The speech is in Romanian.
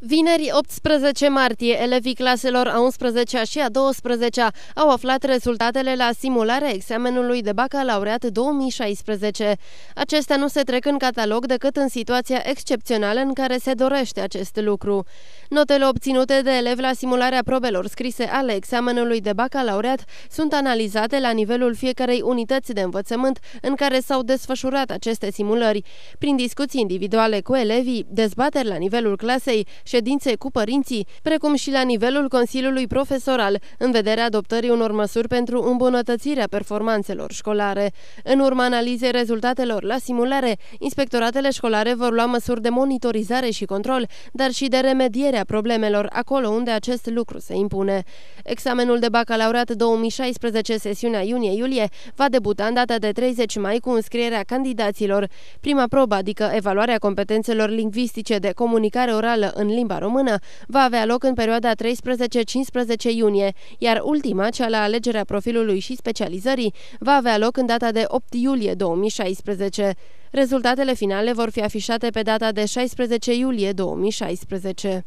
Vineri 18 martie, elevii claselor a 11-a și a 12-a au aflat rezultatele la simularea examenului de bacalaureat 2016. Acestea nu se trec în catalog decât în situația excepțională în care se dorește acest lucru. Notele obținute de elevi la simularea probelor scrise ale examenului de bacalaureat sunt analizate la nivelul fiecarei unități de învățământ în care s-au desfășurat aceste simulări. Prin discuții individuale cu elevii, dezbateri la nivelul clasei, ședințe cu părinții, precum și la nivelul Consiliului Profesoral, în vederea adoptării unor măsuri pentru îmbunătățirea performanțelor școlare. În urma analizei rezultatelor la simulare, inspectoratele școlare vor lua măsuri de monitorizare și control, dar și de remediere a problemelor acolo unde acest lucru se impune. Examenul de bacalaureat 2016, sesiunea iunie-iulie, va debuta în data de 30 mai cu înscrierea candidaților. Prima probă, adică evaluarea competențelor lingvistice de comunicare orală în limba română va avea loc în perioada 13-15 iunie, iar ultima, cea la alegerea profilului și specializării, va avea loc în data de 8 iulie 2016. Rezultatele finale vor fi afișate pe data de 16 iulie 2016.